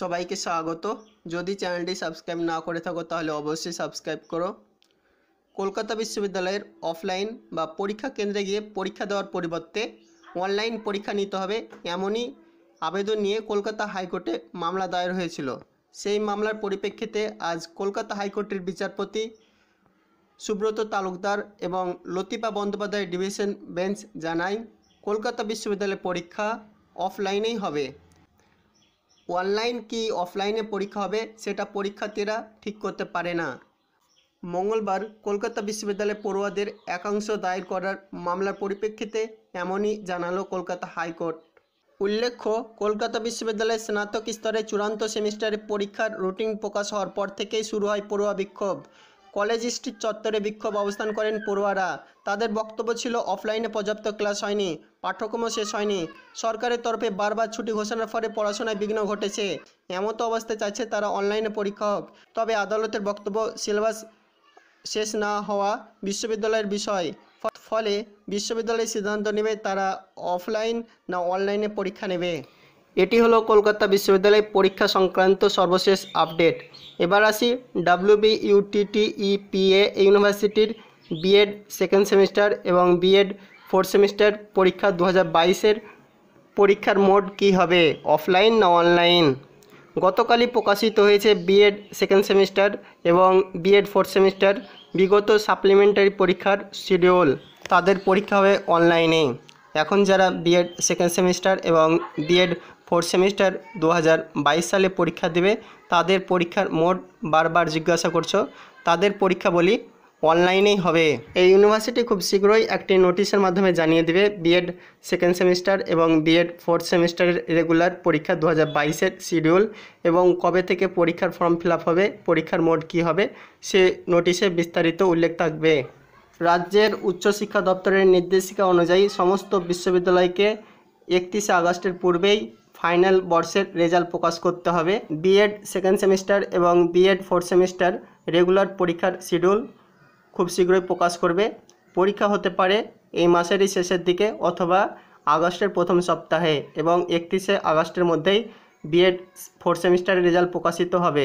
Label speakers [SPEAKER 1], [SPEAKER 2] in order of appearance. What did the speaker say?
[SPEAKER 1] সবাইকে স্বাগত যদি চ্যানেলটি সাবস্ক্রাইব না করে থাকো তাহলে অবশ্যই সাবস্ক্রাইব করো কলকাতা বিশ্ববিদ্যালয়ের অফলাইন বা পরীক্ষা কেন্দ্রে গিয়ে পরীক্ষা দেওয়ার পরিবর্তে অনলাইন পরীক্ষা নিতে হবে এমনই আবেদন নিয়ে কলকাতা হাইকোর্টে মামলা দায়ের হয়েছিল সেই মামলার পরিপ্রেক্ষিতে আজ কলকাতা হাইকোর্টের বিচারপতি সুব্রত তালুকদার এবং লতিপা বন্দ্যোপাধ্যায় ডিভিশন বেঞ্চ জানায় কলকাতা বিশ্ববিদ্যালয়ের পরীক্ষা অফলাইনেই হবে অনলাইন কি অফলাইনে পরীক্ষা হবে সেটা পরীক্ষার্থীরা ঠিক করতে পারে না মঙ্গলবার কলকাতা বিশ্ববিদ্যালয়ের পড়ুয়াদের একাংশ দায়ের করার মামলার পরিপ্রেক্ষিতে এমনই জানালো কলকাতা হাইকোর্ট উল্লেখ্য কলকাতা বিশ্ববিদ্যালয়ের স্নাতক স্তরে চূড়ান্ত সেমিস্টারে পরীক্ষার রুটিন প্রকাশ হওয়ার পর থেকেই শুরু হয় পড়ুয়া বিক্ষোভ কলেজ স্ট্রিট চত্বরে বিক্ষোভ অবস্থান করেন পড়ুয়ারা তাদের বক্তব্য ছিল অফলাইনে পর্যাপ্ত ক্লাস হয়নি পাঠ্যক্রমও শেষ হয়নি সরকারের তরফে বারবার ছুটি ঘোষণার ফলে পড়াশোনায় বিঘ্ন ঘটেছে এমত অবস্থায় চাইছে তারা অনলাইনে পরীক্ষা হোক তবে আদালতের বক্তব্য সিলেবাস শেষ না হওয়া বিশ্ববিদ্যালয়ের বিষয় ফলে বিশ্ববিদ্যালয়ের সিদ্ধান্ত নেবে তারা অফলাইন না অনলাইনে পরীক্ষা নেবে এটি হলো কলকাতা বিশ্ববিদ্যালয় পরীক্ষা সংক্রান্ত সর্বশেষ আপডেট এবার আসি ডাব্লিউবি ইউটিটিইপিএ e ইউনিভার্সিটির বিএড সেকেন্ড সেমিস্টার এবং বিএড ফোর্থ সেমিস্টার পরীক্ষা দু হাজার পরীক্ষার মোড কি হবে অফলাইন না অনলাইন গতকালই প্রকাশিত হয়েছে বিএড সেকেন্ড সেমিস্টার এবং বিএড ফোর্থ সেমিস্টার বিগত সাপ্লিমেন্টারি পরীক্ষার শিডিউল তাদের পরীক্ষা হবে অনলাইনে এখন যারা বিএড সেকেন্ড সেমিস্টার এবং বিএড ফোর্থ সেমিস্টার দু সালে পরীক্ষা দেবে তাদের পরীক্ষার মোড বারবার জিজ্ঞাসা করছো তাদের পরীক্ষা বলি অনলাইনেই হবে এই ইউনিভার্সিটি খুব শীঘ্রই একটি নোটিশের মাধ্যমে জানিয়ে দেবে বিএড সেকেন্ড সেমিস্টার এবং বিএড ফোর্থ সেমিস্টারের রেগুলার পরীক্ষা দু হাজার শিডিউল এবং কবে থেকে পরীক্ষার ফর্ম ফিল হবে পরীক্ষার মোড কি হবে সে নোটিশে বিস্তারিত উল্লেখ থাকবে রাজ্যের উচ্চশিক্ষা দপ্তরের নির্দেশিকা অনুযায়ী সমস্ত বিশ্ববিদ্যালয়কে একত্রিশে আগস্টের পূর্বেই ফাইনাল বর্ষের রেজাল্ট প্রকাশ করতে হবে বিএড সেকেন্ড সেমিস্টার এবং বিএড ফোর্থ সেমিস্টার রেগুলার পরীক্ষার শিডিউল খুব শীঘ্রই প্রকাশ করবে পরীক্ষা হতে পারে এই মাসেরই শেষের দিকে অথবা আগস্টের প্রথম সপ্তাহে এবং একত্রিশে আগস্টের মধ্যেই বিএড ফোর্থ সেমিস্টারের রেজাল্ট প্রকাশিত হবে